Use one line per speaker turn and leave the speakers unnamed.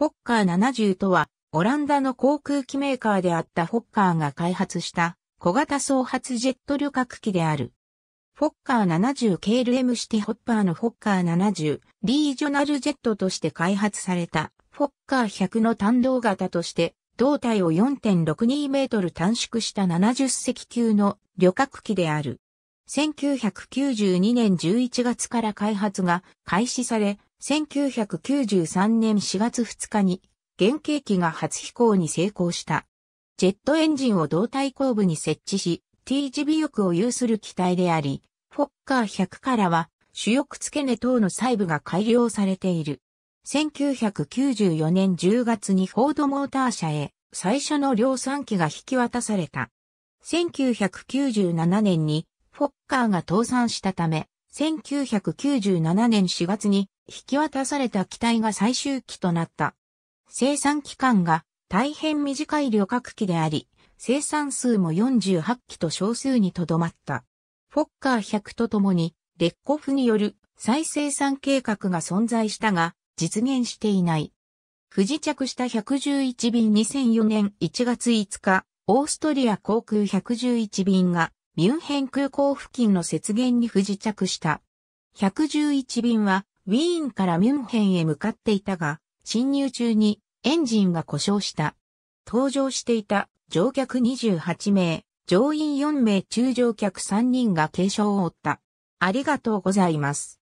フォッカー70とは、オランダの航空機メーカーであったフォッカーが開発した小型総発ジェット旅客機である。フォッカー70 KLM シティホッパーのフォッカー70リージョナルジェットとして開発されたフォッカー100の単動型として胴体を4.62メートル短縮した70隻級の旅客機である。1992年11月から開発が開始され、1993年4月2日に原型機が初飛行に成功した。ジェットエンジンを胴体後部に設置し、T 字尾翼を有する機体であり、フォッカー100からは主翼付け根等の細部が改良されている。1994年10月にフォードモーター社へ最初の量産機が引き渡された。1997年にフォッカーが倒産したため、1997年4月に引き渡された機体が最終機となった。生産期間が大変短い旅客機であり、生産数も48機と少数にとどまった。フォッカー100とともに、レッコフによる再生産計画が存在したが、実現していない。不時着した111便2004年1月5日、オーストリア航空111便がミュンヘン空港付近の雪原に不時着した。111便はウィーンからミュンヘンへ向かっていたが、侵入中にエンジンが故障した。搭乗していた乗客28名、乗員4名中乗客3人が軽傷を負った。ありが
とうございます。